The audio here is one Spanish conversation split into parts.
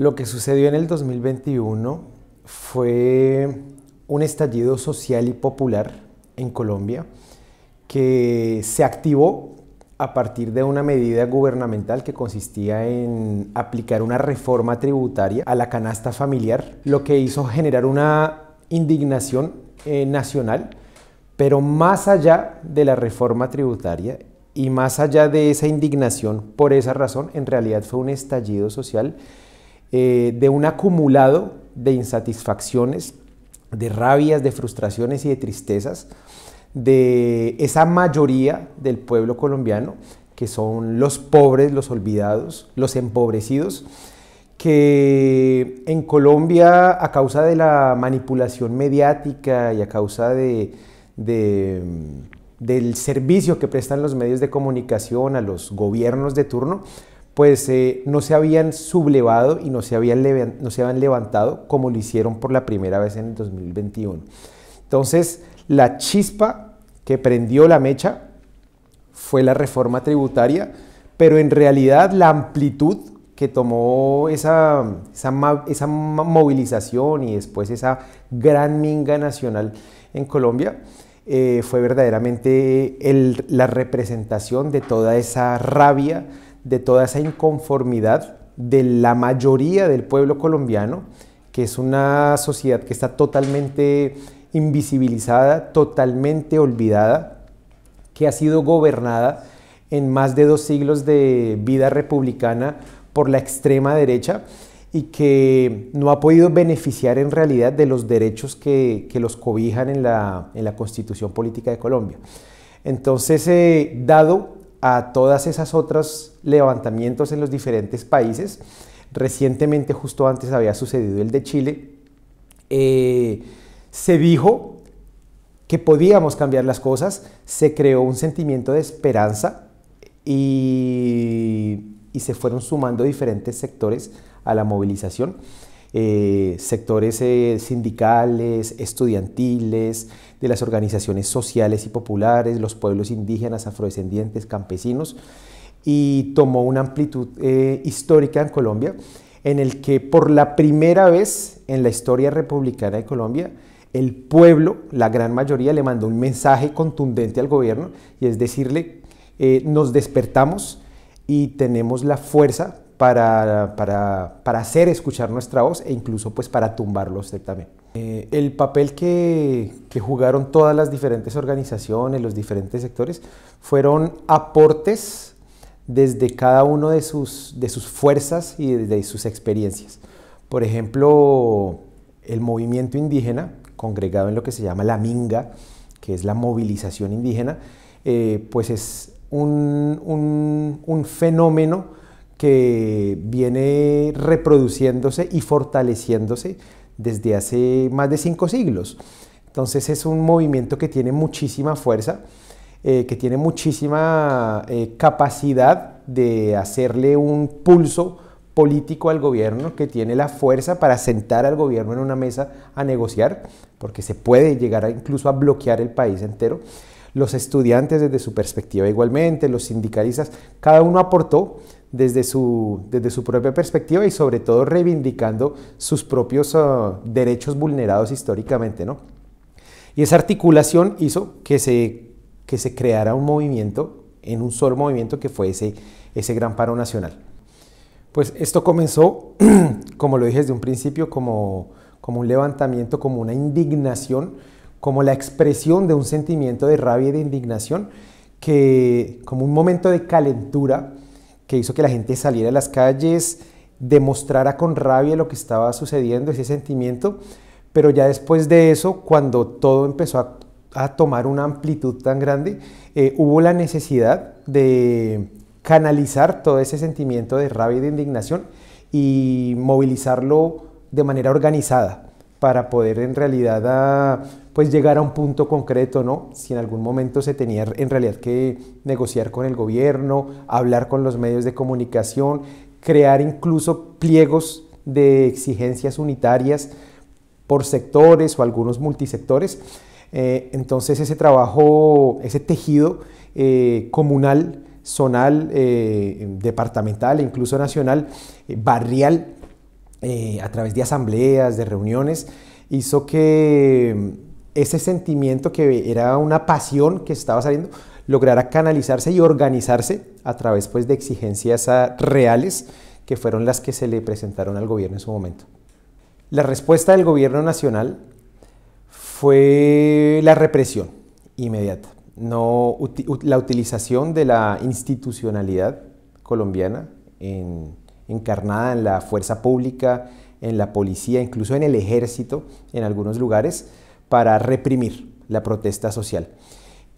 Lo que sucedió en el 2021 fue un estallido social y popular en Colombia que se activó a partir de una medida gubernamental que consistía en aplicar una reforma tributaria a la canasta familiar, lo que hizo generar una indignación eh, nacional, pero más allá de la reforma tributaria y más allá de esa indignación por esa razón, en realidad fue un estallido social eh, de un acumulado de insatisfacciones, de rabias, de frustraciones y de tristezas de esa mayoría del pueblo colombiano, que son los pobres, los olvidados, los empobrecidos, que en Colombia a causa de la manipulación mediática y a causa del servicio que prestan los medios de comunicación a los gobiernos de turno, pues eh, no se habían sublevado y no se habían, no se habían levantado como lo hicieron por la primera vez en el 2021. Entonces, la chispa que prendió la mecha fue la reforma tributaria, pero en realidad la amplitud que tomó esa, movilización y después esa gran minga nacional en Colombia, eh, fue verdaderamente la representación de toda esa rabia, de toda esa inconformidad de la mayoría del pueblo colombiano, que es una sociedad que está totalmente invisibilizada, totalmente olvidada, que ha sido gobernada en más de dos siglos de vida republicana por la extrema derecha y que no ha podido beneficiar en realidad de los derechos que, los cobijan en la, en la, constitución política de Colombia. Entonces, eh, dado a todas esas otras levantamientos en los diferentes países. Recientemente, justo antes había sucedido el de Chile, eh, se dijo que podíamos cambiar las cosas, se creó un sentimiento de esperanza y se fueron sumando diferentes sectores a la movilización. Eh, sectores eh, sindicales, estudiantiles, de las organizaciones sociales y populares, los pueblos indígenas, afrodescendientes, campesinos, y tomó una amplitud eh, histórica en Colombia, en el que por la primera vez en la historia republicana de Colombia, el pueblo, la gran mayoría, le mandó un mensaje contundente al gobierno, y es decirle, nos despertamos y tenemos la fuerza para, para, hacer escuchar nuestra voz e incluso pues para tumbarlos también. Eh, el papel que, jugaron todas las diferentes organizaciones, los diferentes sectores, fueron aportes desde cada uno de sus, de sus fuerzas y de sus experiencias. Por ejemplo, el movimiento indígena, congregado en lo que se llama la Minga, que es la movilización indígena, eh, pues es un, un, un fenómeno que viene reproduciéndose y fortaleciéndose desde hace más de cinco siglos. Entonces es un movimiento que tiene muchísima fuerza, eh, que tiene muchísima eh, capacidad de hacerle un pulso político al gobierno, que tiene la fuerza para sentar al gobierno en una mesa a negociar, porque se puede llegar incluso a bloquear el país entero. Los estudiantes desde su perspectiva igualmente, los sindicalistas, cada uno aportó desde su, propia perspectiva y sobre todo reivindicando sus propios ah, derechos vulnerados históricamente. Y esa articulación hizo que se, que se creara un movimiento, en un solo movimiento que fue ese, gran paro nacional. Pues esto comenzó, como lo dije desde un principio, como, como un levantamiento, como una indignación, como la expresión de un sentimiento de rabia y de indignación, que como un momento de calentura que hizo que la gente saliera a las calles, demostrara con rabia lo que estaba sucediendo, ese sentimiento, pero ya después de eso, cuando todo empezó a, tomar una amplitud tan grande, eh, hubo la necesidad de canalizar todo ese sentimiento de rabia y de indignación y movilizarlo de manera organizada para poder en realidad ah, pues llegar a un punto concreto, ¿no? Si en algún momento se tenía en realidad que negociar con el gobierno, hablar con los medios de comunicación, crear incluso pliegos de exigencias unitarias por sectores o algunos multisectores. Eh, entonces ese trabajo, ese tejido eh, comunal, zonal, eh, departamental, e incluso nacional, barrial, a través de asambleas, de reuniones, hizo que ese sentimiento que era una pasión que estaba saliendo, lograra canalizarse y organizarse a través pues, de exigencias ah, reales que fueron las que se le presentaron al gobierno en su momento. La respuesta del gobierno nacional fue la represión inmediata, no, la utilización de la institucionalidad colombiana encarnada en la fuerza pública, en la policía, incluso en el ejército en algunos lugares, para reprimir la protesta social.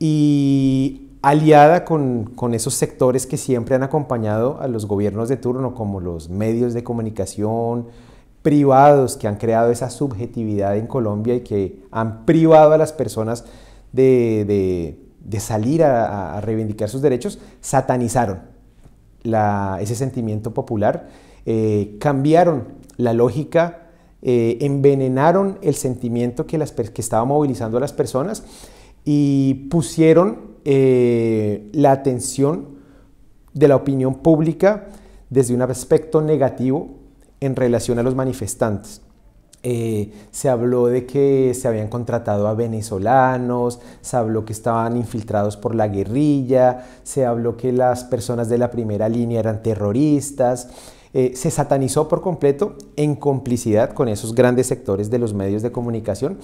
Y aliada con, esos sectores que siempre han acompañado a los gobiernos de turno, como los medios de comunicación privados que han creado esa subjetividad en Colombia y que han privado a las personas de, salir a, reivindicar sus derechos, satanizaron ese sentimiento popular, eh, cambiaron la lógica eh, envenenaron el sentimiento que, estaba movilizando a las personas y pusieron eh, la atención de la opinión pública desde un aspecto negativo en relación a los manifestantes. Eh, se habló de que se habían contratado a venezolanos, se habló que estaban infiltrados por la guerrilla, se habló que las personas de la primera línea eran terroristas. Eh, se satanizó por completo en complicidad con esos grandes sectores de los medios de comunicación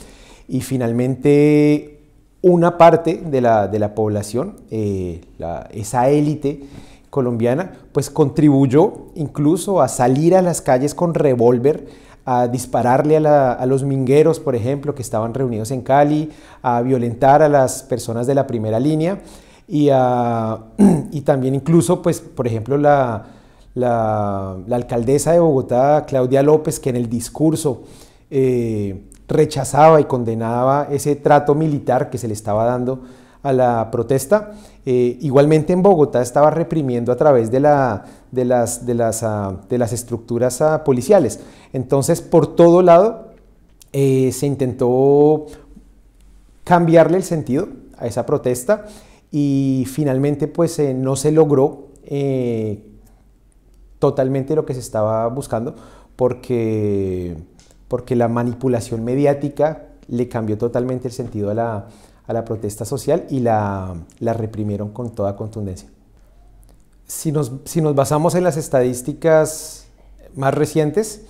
y finalmente una parte de la, población, eh, esa élite colombiana, pues contribuyó incluso a salir a las calles con revólver a dispararle a, los mingueros, por ejemplo, que estaban reunidos en Cali, a violentar a las personas de la primera línea y, y también incluso, pues, por ejemplo, la, la, alcaldesa de Bogotá, Claudia López, que en el discurso eh, rechazaba y condenaba ese trato militar que se le estaba dando a la protesta. Eh, igualmente en Bogotá estaba reprimiendo a través de, ah, las, estructuras ah, policiales. Entonces, por todo lado, eh, se intentó cambiarle el sentido a esa protesta y finalmente pues no se logró totalmente lo que se estaba buscando porque, la manipulación mediática le cambió totalmente el sentido a la, protesta social y la, reprimieron con toda contundencia. Si nos, basamos en las estadísticas más recientes,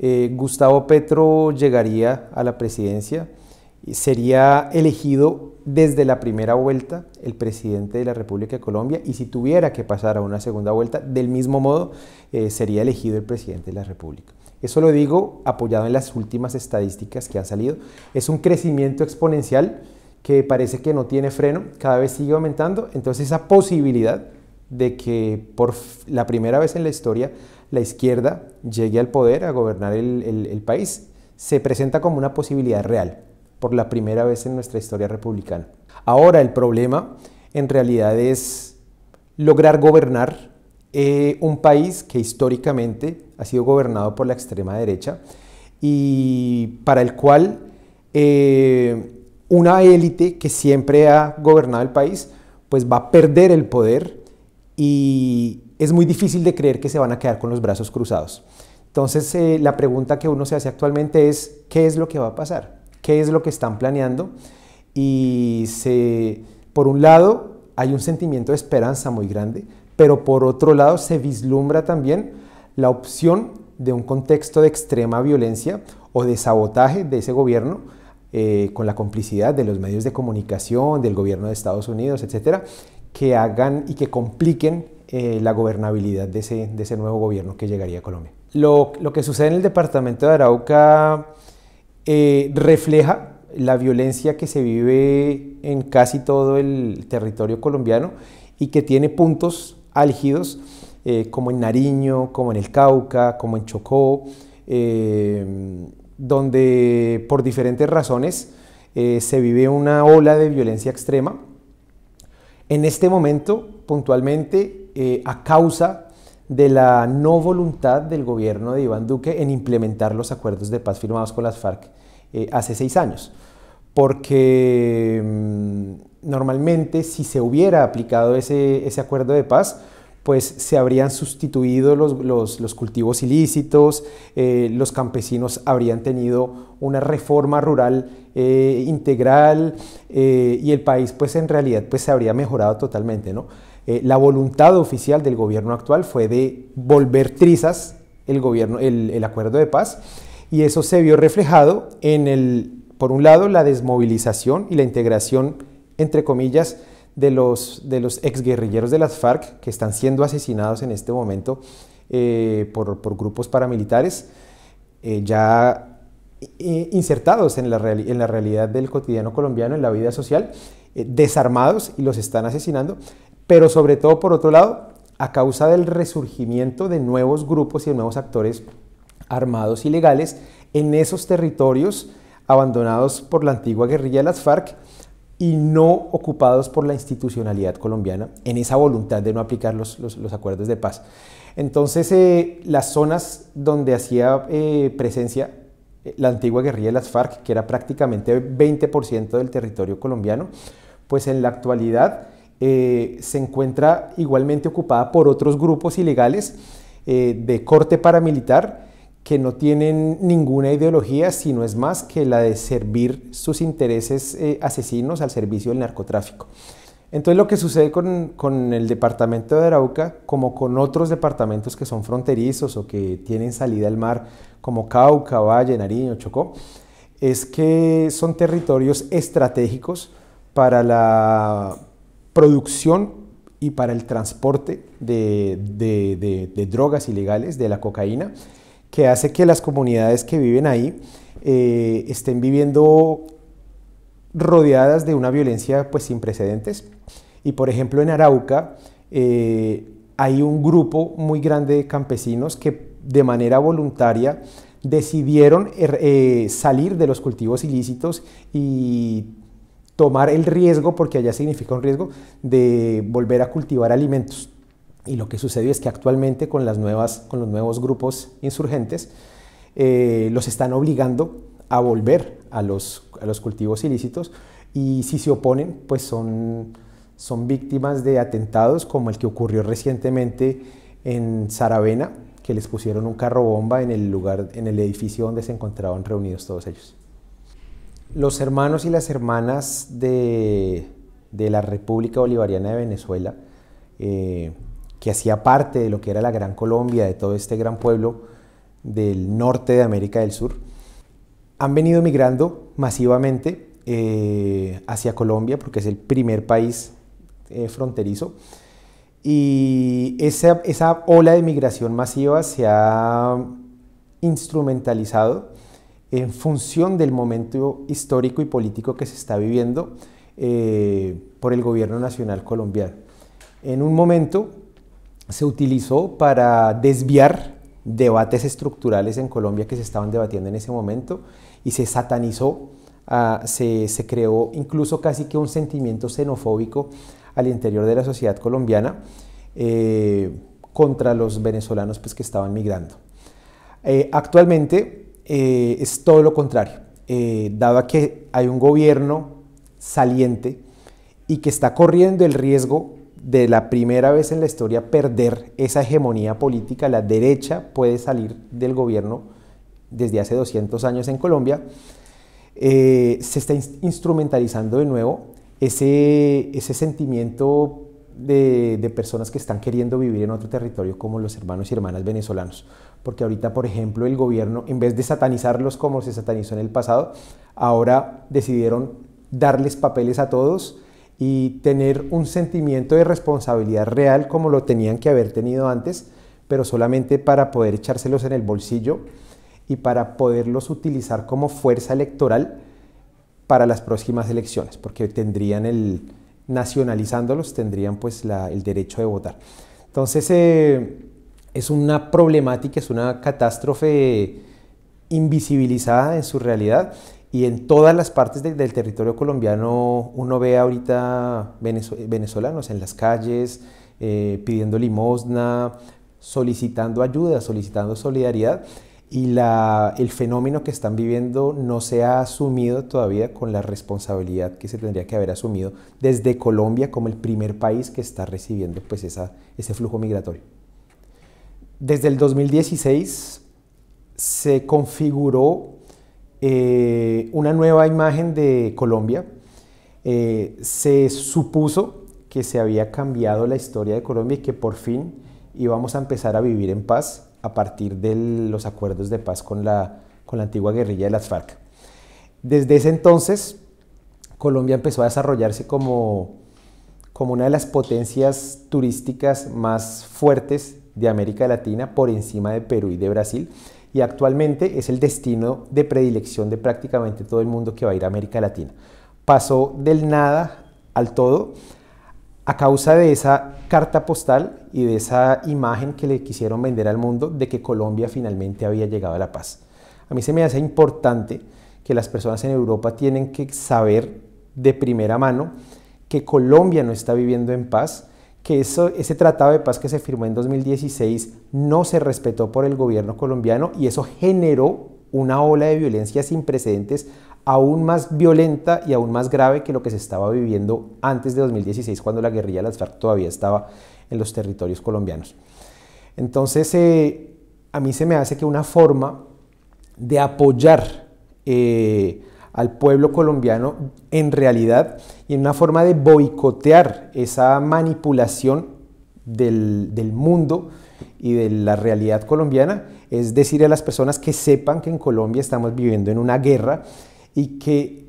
eh, Gustavo Petro llegaría a la presidencia sería elegido desde la primera vuelta el presidente de la República de Colombia y si tuviera que pasar a una segunda vuelta, del mismo modo eh, sería elegido el presidente de la República. Eso lo digo apoyado en las últimas estadísticas que han salido. Es un crecimiento exponencial que parece que no tiene freno, cada vez sigue aumentando, entonces esa posibilidad de que por la primera vez en la historia la izquierda llegue al poder a gobernar el país se presenta como una posibilidad real por la primera vez en nuestra historia republicana. Ahora el problema en realidad es lograr gobernar eh, un país que históricamente ha sido gobernado por la extrema derecha y para el cual eh, una élite que siempre ha gobernado el país pues va a perder el poder y es muy difícil de creer que se van a quedar con los brazos cruzados. Entonces eh, la pregunta que uno se hace actualmente es ¿qué es lo que va a pasar? qué es lo que están planeando y se, por un lado hay un sentimiento de esperanza muy grande, pero por otro lado se vislumbra también la opción de un contexto de extrema violencia o de sabotaje de ese gobierno eh, con la complicidad de los medios de comunicación, del gobierno de Estados Unidos, etcétera, que hagan y que compliquen eh, la gobernabilidad de ese, de ese, nuevo gobierno que llegaría a Colombia. Lo, lo que sucede en el departamento de Arauca eh, refleja la violencia que se vive en casi todo el territorio colombiano y que tiene puntos álgidos eh, como en Nariño, como en el Cauca, como en Chocó, eh, donde por diferentes razones se vive una ola de violencia extrema. En este momento, puntualmente, a causa de la no voluntad del gobierno de Iván Duque en implementar los acuerdos de paz firmados con las FARC eh, hace seis años. Porque mm, normalmente si se hubiera aplicado ese, acuerdo de paz, pues se habrían sustituido los, cultivos ilícitos, eh, los campesinos habrían tenido una reforma rural eh, integral y el país pues en realidad pues se habría mejorado totalmente, eh, la voluntad oficial del gobierno actual fue de volver trizas el, gobierno, el, acuerdo de paz y eso se vio reflejado en, el, por un lado, la desmovilización y la integración, entre comillas, de los, de los exguerrilleros de las FARC que están siendo asesinados en este momento eh, por, grupos paramilitares, eh, ya insertados en la, realidad del cotidiano colombiano, en la vida social, desarmados y los están asesinando pero sobre todo, por otro lado, a causa del resurgimiento de nuevos grupos y de nuevos actores armados ilegales en esos territorios abandonados por la antigua guerrilla de las FARC y no ocupados por la institucionalidad colombiana en esa voluntad de no aplicar los, acuerdos de paz. Entonces, eh, las zonas donde hacía eh, presencia eh, la antigua guerrilla de las FARC, que era prácticamente 20% del territorio colombiano, pues en la actualidad eh, se encuentra igualmente ocupada por otros grupos ilegales eh, de corte paramilitar que no tienen ninguna ideología, sino es más que la de servir sus intereses eh, asesinos al servicio del narcotráfico. Entonces lo que sucede con, con, el departamento de Arauca, como con otros departamentos que son fronterizos o que tienen salida al mar, como Cauca, Valle, Nariño, Chocó, es que son territorios estratégicos para la producción y para el transporte de, drogas ilegales, de la cocaína, que hace que las comunidades que viven ahí eh, estén viviendo rodeadas de una violencia pues sin precedentes. Y por ejemplo en Arauca eh, hay un grupo muy grande de campesinos que de manera voluntaria decidieron eh, salir de los cultivos ilícitos y tomar el riesgo, porque allá significa un riesgo, de volver a cultivar alimentos. Y lo que sucedió es que actualmente con, las nuevas, con los nuevos grupos insurgentes, eh, los están obligando a volver a los, a los cultivos ilícitos y si se oponen, pues son, son víctimas de atentados como el que ocurrió recientemente en Saravena, que les pusieron un carro bomba en el lugar, en el edificio donde se encontraban reunidos todos ellos. Los hermanos y las hermanas de, la República Bolivariana de Venezuela, eh, que hacía parte de lo que era la Gran Colombia, de todo este gran pueblo del norte de América del Sur, han venido migrando masivamente eh, hacia Colombia, porque es el primer país eh, fronterizo. Y esa, esa ola de migración masiva se ha instrumentalizado en función del momento histórico y político que se está viviendo eh, por el gobierno nacional colombiano. En un momento se utilizó para desviar debates estructurales en Colombia que se estaban debatiendo en ese momento y se satanizó, ah, se, creó incluso casi que un sentimiento xenofóbico al interior de la sociedad colombiana eh, contra los venezolanos pues, que estaban migrando. Eh, actualmente eh, es todo lo contrario. Eh, dado que hay un gobierno saliente y que está corriendo el riesgo de la primera vez en la historia perder esa hegemonía política, la derecha puede salir del gobierno desde hace 200 años en Colombia, eh, se está instrumentalizando de nuevo ese, sentimiento de, personas que están queriendo vivir en otro territorio como los hermanos y hermanas venezolanos porque ahorita, por ejemplo, el gobierno, en vez de satanizarlos como se satanizó en el pasado, ahora decidieron darles papeles a todos y tener un sentimiento de responsabilidad real como lo tenían que haber tenido antes, pero solamente para poder echárselos en el bolsillo y para poderlos utilizar como fuerza electoral para las próximas elecciones, porque tendrían el, nacionalizándolos, tendrían pues el derecho de votar. Entonces, eh, es una problemática, es una catástrofe invisibilizada en su realidad y en todas las partes del territorio colombiano uno ve ahorita venezolanos en las calles eh, pidiendo limosna, solicitando ayuda, solicitando solidaridad y la, el fenómeno que están viviendo no se ha asumido todavía con la responsabilidad que se tendría que haber asumido desde Colombia como el primer país que está recibiendo pues, esa, ese flujo migratorio desde el 2016 se configuró eh, una nueva imagen de Colombia. Eh, se supuso que se había cambiado la historia de Colombia y que por fin íbamos a empezar a vivir en paz a partir de los acuerdos de paz con la, con la antigua guerrilla de las FARC. Desde ese entonces, Colombia empezó a desarrollarse como, como una de las potencias turísticas más fuertes de América Latina por encima de Perú y de Brasil y actualmente es el destino de predilección de prácticamente todo el mundo que va a ir a América Latina. Pasó del nada al todo a causa de esa carta postal y de esa imagen que le quisieron vender al mundo de que Colombia finalmente había llegado a la paz. A mí se me hace importante que las personas en Europa tienen que saber de primera mano que Colombia no está viviendo en paz, que ese tratado de paz que se firmó en 2016 no se respetó por el gobierno colombiano y eso generó una ola de violencia sin precedentes aún más violenta y aún más grave que lo que se estaba viviendo antes de 2016 cuando la guerrilla de las FARC todavía estaba en los territorios colombianos. Entonces, eh, a mí se me hace que una forma de apoyar eh, al pueblo colombiano en realidad y en una forma de boicotear esa manipulación del, mundo y de la realidad colombiana, es decir a las personas que sepan que en Colombia estamos viviendo en una guerra y que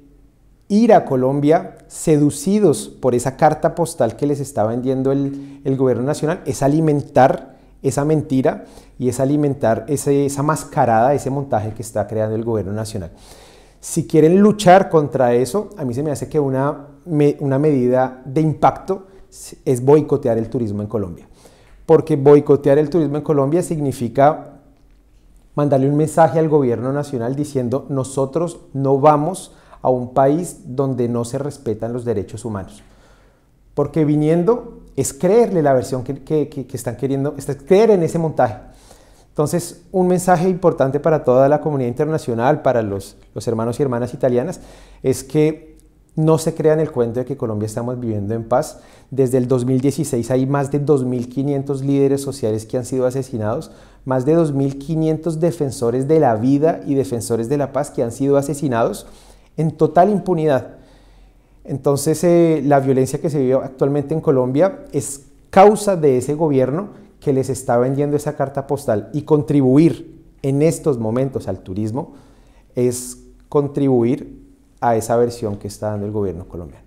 ir a Colombia seducidos por esa carta postal que les está vendiendo el, gobierno nacional es alimentar esa mentira y es alimentar esa mascarada, ese montaje que está creando el gobierno nacional. Si quieren luchar contra eso, a mí se me hace que una, medida de impacto es boicotear el turismo en Colombia. Porque boicotear el turismo en Colombia significa mandarle un mensaje al gobierno nacional diciendo nosotros no vamos a un país donde no se respetan los derechos humanos. Porque viniendo es creerle la versión que están queriendo, es creer en ese montaje. Entonces, un mensaje importante para toda la comunidad internacional, para los, hermanos y hermanas italianas, es que no se crean el cuento de que Colombia estamos viviendo en paz. Desde el 2016 hay más de 2.500 líderes sociales que han sido asesinados, más de 2.500 defensores de la vida y defensores de la paz que han sido asesinados en total impunidad. Entonces, eh, la violencia que se vive actualmente en Colombia es causa de ese gobierno que les está vendiendo esa carta postal y contribuir en estos momentos al turismo es contribuir a esa versión que está dando el gobierno colombiano.